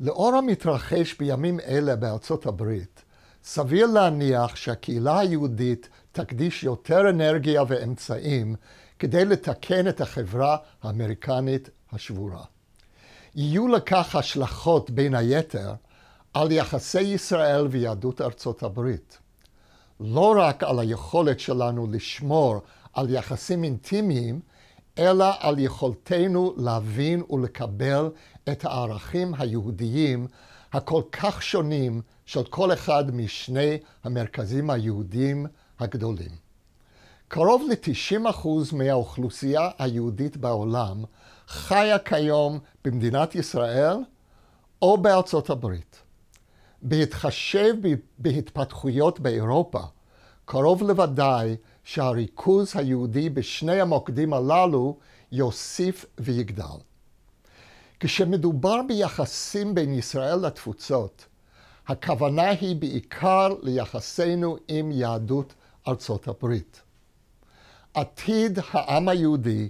לאור המתרחש בימים אלה בארצות הברית, סביר להניח שהקהילה היהודית תקדיש יותר אנרגיה ואמצעים כדי לתקן את החברה האמריקנית השבורה. יהיו לכך השלכות, בין היתר, על יחסי ישראל ויהדות ארצות הברית. לא רק על היכולת שלנו לשמור על יחסים אינטימיים, אלא על יכולתנו להבין ולקבל את הערכים היהודיים הכל כך שונים של כל אחד משני המרכזים היהודיים הגדולים. קרוב ל-90% מהאוכלוסייה היהודית בעולם חיה כיום במדינת ישראל או בארצות הברית. בהתחשב בהתפתחויות באירופה, קרוב לוודאי שהריכוז היהודי בשני המוקדים הללו יוסיף ויגדל. כשמדובר ביחסים בין ישראל לתפוצות, הכוונה היא בעיקר ליחסינו עם יהדות ארצות הברית. עתיד העם היהודי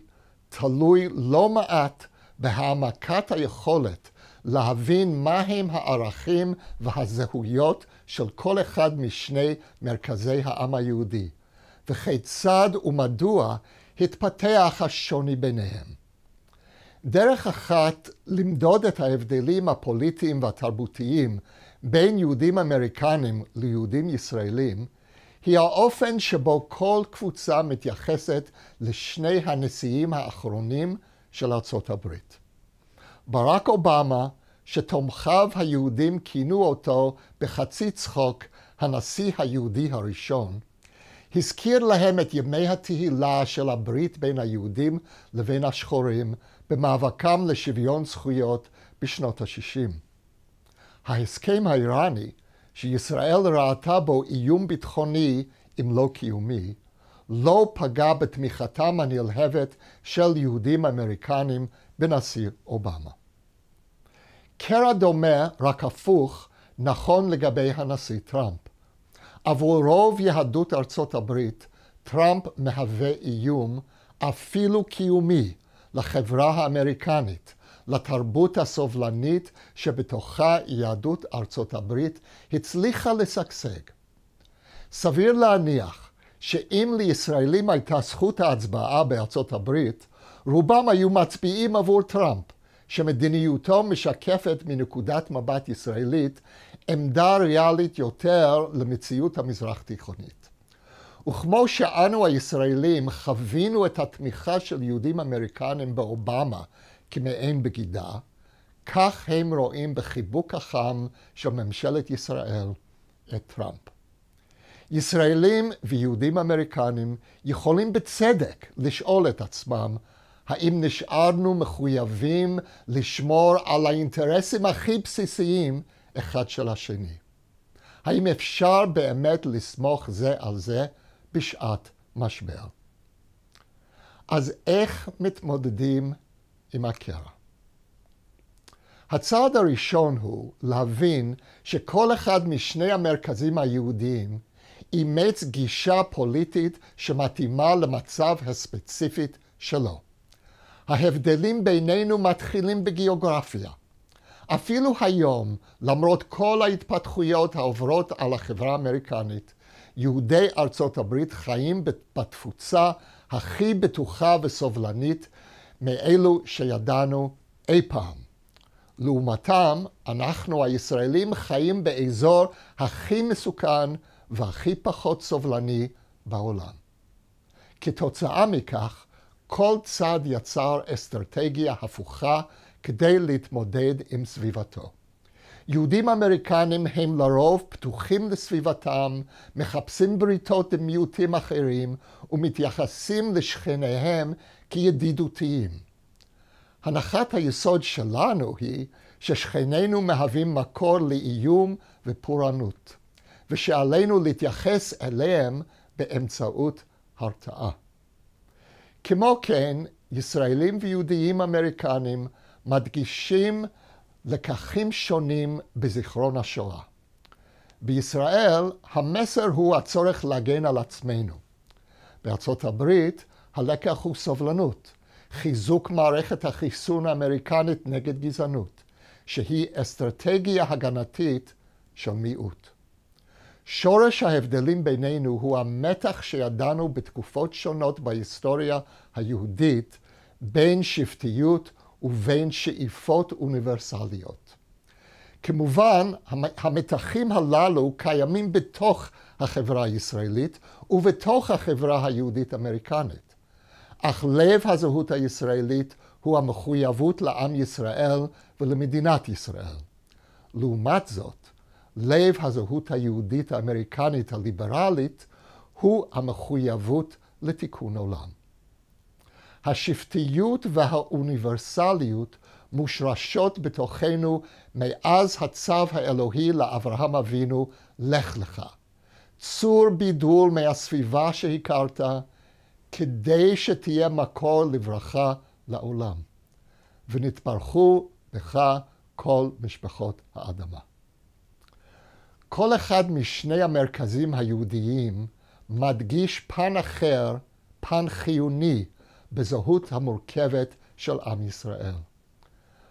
תלוי לא מעט בהעמקת היכולת להבין מהם הערכים והזהויות של כל אחד משני מרכזי העם היהודי, וכיצד ומדוע התפתח השוני ביניהם. דרך אחת למדוד את ההבדלים הפוליטיים והתרבותיים בין יהודים אמריקנים ליהודים ישראלים היא האופן שבו כל קבוצה מתייחסת לשני הנשיאים האחרונים של ארצות הברית. ברק אובמה, שתומכיו היהודים כינו אותו בחצי צחוק הנשיא היהודי הראשון, הזכיר להם את ימי התהילה של הברית בין היהודים לבין השחורים במאבקם לשוויון זכויות בשנות ה-60. ההסכם האיראני, שישראל ראתה בו איום ביטחוני אם לא קיומי, לא פגע בתמיכתם הנלהבת של יהודים אמריקנים בנשיא אובמה. קרע דומה, רק הפוך, נכון לגבי הנשיא טראמפ. עבור רוב יהדות ארצות הברית, טראמפ מהווה איום, אפילו קיומי, לחברה האמריקנית, לתרבות הסובלנית שבתוכה יהדות ארצות הברית הצליחה לשגשג. סביר להניח שאם לישראלים הייתה זכות ההצבעה בארצות הברית, רובם היו מצביעים עבור טראמפ, שמדיניותו משקפת מנקודת מבט ישראלית עמדה ריאלית יותר למציאות המזרח תיכונית. וכמו שאנו הישראלים חווינו את התמיכה של יהודים אמריקנים באובמה כמעין בגידה, כך הם רואים בחיבוק החם של ממשלת ישראל את טראמפ. ישראלים ויהודים אמריקנים יכולים בצדק לשאול את עצמם האם נשארנו מחויבים לשמור על האינטרסים הכי בסיסיים אחד של השני. האם אפשר באמת לסמוך זה על זה בשעת משבר? אז איך מתמודדים עם הקרע? הצעד הראשון הוא להבין שכל אחד משני המרכזים היהודיים אימץ גישה פוליטית שמתאימה למצב הספציפית שלו. ההבדלים בינינו מתחילים בגיאוגרפיה. אפילו היום, למרות כל ההתפתחויות העוברות על החברה האמריקנית, יהודי ארצות הברית חיים בתפוצה הכי בטוחה וסובלנית מאלו שידענו אי פעם. לעומתם, אנחנו הישראלים חיים באזור הכי מסוכן והכי פחות סובלני בעולם. כתוצאה מכך, כל צד יצר אסטרטגיה הפוכה כדי להתמודד עם סביבתו. יהודים אמריקנים הם לרוב פתוחים לסביבתם, מחפשים בריתות עם מיעוטים אחרים ומתייחסים לשכניהם כידידותיים. הנחת היסוד שלנו היא ששכנינו מהווים מקור לאיום ופורענות, ושעלינו להתייחס אליהם באמצעות הרתעה. כמו כן, ישראלים ויהודים אמריקנים מדגישים לקחים שונים בזיכרון השואה. בישראל המסר הוא הצורך להגן על עצמנו. בארצות הברית הלקח הוא סובלנות, חיזוק מערכת החיסון האמריקנית נגד גזענות, שהיא אסטרטגיה הגנתית של מיעוט. שורש ההבדלים בינינו הוא המתח שידענו בתקופות שונות בהיסטוריה היהודית בין שבטיות ובין שאיפות אוניברסליות. כמובן, המתחים הללו קיימים בתוך החברה הישראלית ובתוך החברה היהודית-אמריקנית. אך לב הזהות הישראלית הוא המחויבות לעם ישראל ולמדינת ישראל. לעומת זאת, לב הזהות היהודית אמריקנית הליברלית הוא המחויבות לתיקון עולם. השבטיות והאוניברסליות מושרשות בתוכנו מאז הצו האלוהי לאברהם אבינו, לך לך. צור בידול מהסביבה שהכרת, כדי שתהיה מקור לברכה לעולם. ונתברכו לך כל משפחות האדמה. כל אחד משני המרכזים היהודיים מדגיש פן אחר, פן חיוני בזהות המורכבת של עם ישראל.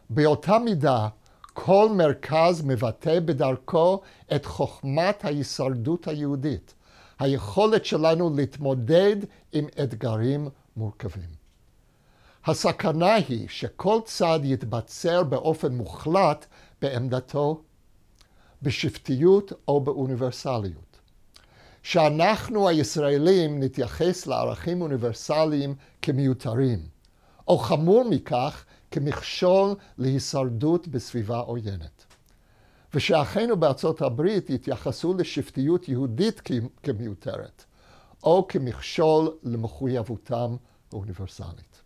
באותה מידה, כל מרכז מבטא בדרכו את חוכמת ההישרדות היהודית, היכולת שלנו להתמודד עם אתגרים מורכבים. הסכנה היא שכל צד יתבצר באופן מוחלט בעמדתו, בשבטיות או באוניברסליות. שאנחנו הישראלים נתייחס לערכים אוניברסליים כמיותרים, או חמור מכך, כמכשול להישרדות בסביבה עוינת. ושאחינו בארצות הברית יתייחסו לשבטיות יהודית כמיותרת, או כמכשול למחויבותם האוניברסלית.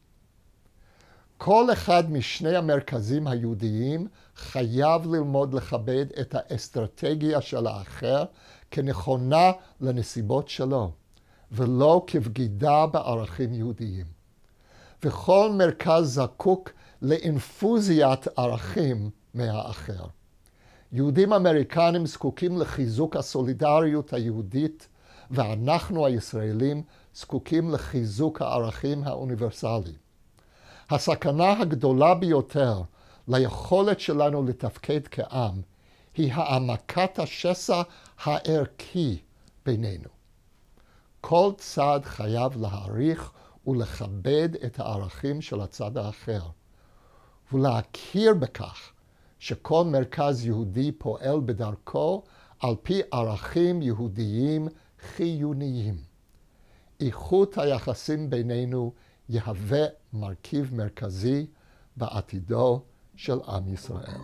כל אחד משני המרכזים היהודיים חייב ללמוד לכבד את האסטרטגיה של האחר כנכונה לנסיבות שלו, ולא כבגידה בערכים יהודיים. וכל מרכז זקוק לאינפוזיית ערכים מהאחר. יהודים אמריקנים זקוקים לחיזוק הסולידריות היהודית, ואנחנו הישראלים זקוקים לחיזוק הערכים האוניברסליים. הסכנה הגדולה ביותר ליכולת שלנו לתפקד כעם היא העמקת השסע הערכי בינינו. כל צד חייב להעריך ולכבד את הערכים של הצד האחר, ולהכיר בכך שכל מרכז יהודי פועל בדרכו על פי ערכים יהודיים חיוניים. איכות היחסים בינינו יהווה מרכיב מרכזי בעתידו של עם ישראל.